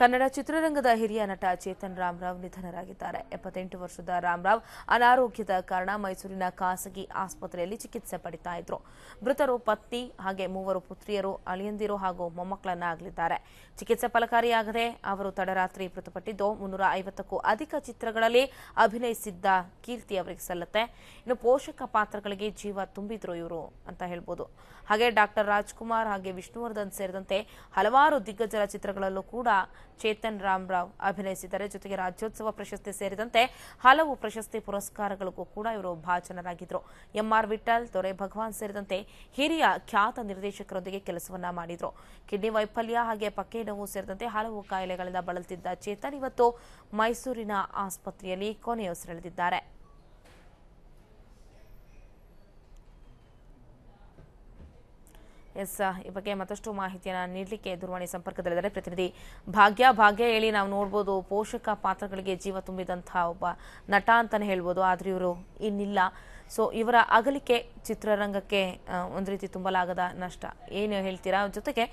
ಕನ್ನಡ ಚಿತ್ರರಂಗದ ಹಿರಿಯ ನಟ ಚೇತನ್ ರಾಮರಾವ್ ನಿಧನರಾಗಿದ್ದಾರೆ ಎಪ್ಪತ್ತೆಂಟು ವರ್ಷದ ರಾಮರಾವ್ ಅನಾರೋಗ್ಯದ ಕಾರಣ ಮೈಸೂರಿನ ಖಾಸಗಿ ಆಸ್ಪತ್ರೆಯಲ್ಲಿ ಚಿಕಿತ್ಸೆ ಪಡಿತಾ ಇದ್ರು ಮೃತರು ಪತ್ನಿ ಹಾಗೆ ಮೂವರು ಪುತ್ರಿಯರು ಅಳಿಯಂದಿರು ಹಾಗೂ ಮೊಮ್ಮಕ್ಕಳನ್ನಾಗಲಿದ್ದಾರೆ ಚಿಕಿತ್ಸೆ ಫಲಕಾರಿಯಾಗದೆ ಅವರು ತಡರಾತ್ರಿ ಮೃತಪಟ್ಟಿದ್ದು ಮುನ್ನೂರ ಐವತ್ತಕ್ಕೂ ಅಧಿಕ ಚಿತ್ರಗಳಲ್ಲಿ ಅಭಿನಯಿಸಿದ್ದ ಕೀರ್ತಿ ಅವರಿಗೆ ಸಲ್ಲತ್ತೆ ಇನ್ನು ಪೋಷಕ ಪಾತ್ರಗಳಿಗೆ ಜೀವ ತುಂಬಿದ್ರು ಇವರು ಅಂತ ಹೇಳ್ಬೋದು ಹಾಗೆ ಡಾಕ್ಟರ್ ರಾಜ್ಕುಮಾರ್ ಹಾಗೆ ವಿಷ್ಣುವರ್ಧನ್ ಸೇರಿದಂತೆ ಹಲವಾರು ದಿಗ್ಗಜರ ಚಿತ್ರಗಳಲ್ಲೂ ಕೂಡ ಚೇತನ್ ರಾಮರಾವ್ ಅಭಿನಯಿಸಿದ್ದಾರೆ ಜೊತೆಗೆ ರಾಜ್ಯೋತ್ಸವ ಪ್ರಶಸ್ತಿ ಸೇರಿದಂತೆ ಹಲವು ಪ್ರಶಸ್ತಿ ಪುರಸ್ಕಾರಗಳಿಗೂ ಕೂಡ ಇವರು ಭಾಜನರಾಗಿದ್ದರು ಎಂಆರ್ ವಿಠಲ್ ದೊರೆ ಭಗವಾನ್ ಸೇರಿದಂತೆ ಹಿರಿಯ ಖ್ಯಾತ ನಿರ್ದೇಶಕರೊಂದಿಗೆ ಕೆಲಸವನ್ನ ಮಾಡಿದ್ರು ಕಿಡ್ನಿ ವೈಫಲ್ಯ ಹಾಗೆ ಪಕ್ಕೆ ನೋವು ಸೇರಿದಂತೆ ಹಲವು ಕಾಯಿಲೆಗಳಿಂದ ಬಳಲುತ್ತಿದ್ದ ಚೇತನ್ ಇವತ್ತು ಮೈಸೂರಿನ ಆಸ್ಪತ್ರೆಯಲ್ಲಿ ಕೊನೆಯುಸಿರೆಳೆದಿದ್ದಾರೆ ಎಸ್ ಈ ಬಗ್ಗೆ ಮತ್ತಷ್ಟು ಮಾಹಿತಿಯನ್ನು ನೀಡಲಿಕ್ಕೆ ದೂರವಾಣಿ ಸಂಪರ್ಕದಲ್ಲಿದ್ದಾರೆ ಪ್ರತಿನಿಧಿ ಭಾಗ್ಯ ಭಾಗ್ಯ ಹೇಳಿ ನಾವು ನೋಡ್ಬೋದು ಪೋಷಕ ಪಾತ್ರಗಳಿಗೆ ಜೀವ ತುಂಬಿದಂತಹ ಒಬ್ಬ ನಟ ಅಂತಲೇ ಹೇಳ್ಬೋದು ಆದ್ರೆ ಇವರು ಇನ್ನಿಲ್ಲ ಸೊ ಇವರ ಅಗಲಿಕೆ ಚಿತ್ರರಂಗಕ್ಕೆ ಒಂದು ರೀತಿ ತುಂಬಲಾಗದ ನಷ್ಟ ಏನು ಹೇಳ್ತೀರಾ ಜೊತೆಗೆ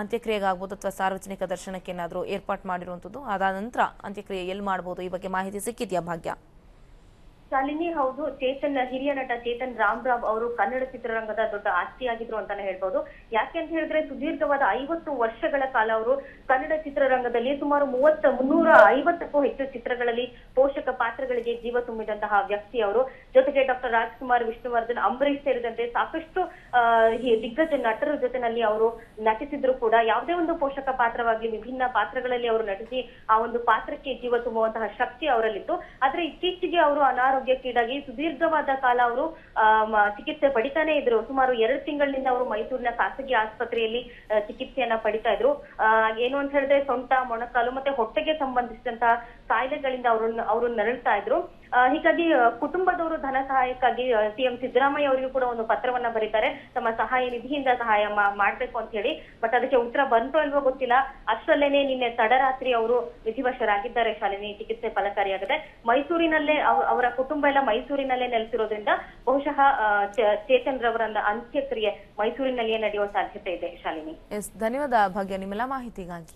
ಅಂತ್ಯಕ್ರಿಯೆಗೆ ಆಗ್ಬೋದು ಅಥವಾ ಸಾರ್ವಜನಿಕ ದರ್ಶನಕ್ಕೆ ಏನಾದರೂ ಏರ್ಪಾಟ್ ಮಾಡಿರುವಂಥದ್ದು ಅದಾದ ನಂತರ ಅಂತ್ಯಕ್ರಿಯೆ ಎಲ್ಲಿ ಮಾಡ್ಬೋದು ಈ ಬಗ್ಗೆ ಮಾಹಿತಿ ಸಿಕ್ಕಿದೆಯಾ ಭಾಗ್ಯ ಶಾಲಿನಿ ಹೌದು ಚೇತನ್ ಹಿರಿಯ ನಟ ಚೇತನ್ ರಾಮ್ ಅವರು ಕನ್ನಡ ಚಿತ್ರರಂಗದ ದೊಡ್ಡ ಆಸ್ತಿಯಾಗಿದ್ರು ಅಂತಾನೆ ಹೇಳ್ಬಹುದು ಯಾಕೆ ಅಂತ ಹೇಳಿದ್ರೆ ಸುದೀರ್ಘವಾದ ಐವತ್ತು ವರ್ಷಗಳ ಕಾಲ ಅವರು ಕನ್ನಡ ಚಿತ್ರರಂಗದಲ್ಲಿ ಸುಮಾರು ಮೂವತ್ತ ಮುನ್ನೂರ ಐವತ್ತಕ್ಕೂ ಹೆಚ್ಚು ಚಿತ್ರಗಳಲ್ಲಿ ಪೋಷಕ ಪಾತ್ರಗಳಿಗೆ ಜೀವ ತುಂಬಿದಂತಹ ವ್ಯಕ್ತಿ ಅವರು ಜೊತೆಗೆ ಡಾಕ್ಟರ್ ರಾಜ್ಕುಮಾರ್ ವಿಷ್ಣುವರ್ಧನ್ ಅಂಬರೀಷ್ ಸೇರಿದಂತೆ ಸಾಕಷ್ಟು ದಿಗ್ಗಜ ನಟರ ಜೊತೆನಲ್ಲಿ ಅವರು ನಟಿಸಿದ್ರು ಕೂಡ ಯಾವುದೇ ಒಂದು ಪೋಷಕ ಪಾತ್ರವಾಗಿ ವಿಭಿನ್ನ ಪಾತ್ರಗಳಲ್ಲಿ ಅವರು ನಟಿಸಿ ಆ ಒಂದು ಪಾತ್ರಕ್ಕೆ ಜೀವ ತುಂಬುವಂತಹ ಶಕ್ತಿ ಅವರಲ್ಲಿತ್ತು ಆದ್ರೆ ಇತ್ತೀಚೆಗೆ ಅವರು ಅನಾರೋಗ್ಯ ಅನಾರೋಗ್ಯಕ್ಕೀಡಾಗಿ ಸುದೀರ್ಘವಾದ ಕಾಲ ಅವರು ಚಿಕಿತ್ಸೆ ಪಡಿತಾನೆ ಇದ್ರು ಸುಮಾರು ಎರಡು ತಿಂಗಳಿನಿಂದ ಅವರು ಮೈಸೂರಿನ ಖಾಸಗಿ ಆಸ್ಪತ್ರೆಯಲ್ಲಿ ಚಿಕಿತ್ಸೆಯನ್ನ ಪಡಿತಾ ಇದ್ರು ಏನು ಅಂತ ಹೇಳಿದ್ರೆ ಸೊಂಟ ಮೊಣಕಾಲು ಮತ್ತೆ ಹೊಟ್ಟೆಗೆ ಸಂಬಂಧಿಸಿದಂತಹ ಕಾಯಿಲೆಗಳಿಂದ ಅವ್ರನ್ನ ಅವರು ನರಳ್ತಾ ಇದ್ರು ಹೀಗಾಗಿ ಕುಟುಂಬದವರು ಧನ ಸಹಾಯಕ್ಕಾಗಿ ಸಿಎಂ ಸಿದ್ದರಾಮಯ್ಯ ಅವರಿಗೂ ಕೂಡ ಒಂದು ಪತ್ರವನ್ನ ಬರೀತಾರೆ ತಮ್ಮ ಸಹಾಯ ನಿಧಿಯಿಂದ ಸಹಾಯ ಮಾಡ್ಬೇಕು ಅಂತ ಹೇಳಿ ಬಟ್ ಅದಕ್ಕೆ ಉತ್ತರ ಬಂತು ಅಲ್ವೋ ಗೊತ್ತಿಲ್ಲ ಅಷ್ಟರಲ್ಲೇನೆ ನಿನ್ನೆ ತಡರಾತ್ರಿ ಅವರು ವಿಧಿವಶರಾಗಿದ್ದಾರೆ ಶಾಲಿನಿ ಚಿಕಿತ್ಸೆ ಫಲಕಾರಿಯಾಗಿದೆ ಮೈಸೂರಿನಲ್ಲೇ ಅವರ ಕುಟುಂಬ ಎಲ್ಲ ಮೈಸೂರಿನಲ್ಲೇ ನೆಲೆಸಿರೋದ್ರಿಂದ ಬಹುಶಃ ಚೇತನ್ ರವರ ಅಂತ್ಯಕ್ರಿಯೆ ಮೈಸೂರಿನಲ್ಲಿಯೇ ನಡೆಯುವ ಸಾಧ್ಯತೆ ಇದೆ ಶಾಲಿನಿ ಧನ್ಯವಾದ ಭಾಗ್ಯ ನಿಮ್ಮೆಲ್ಲ ಮಾಹಿತಿಗಾಗಿ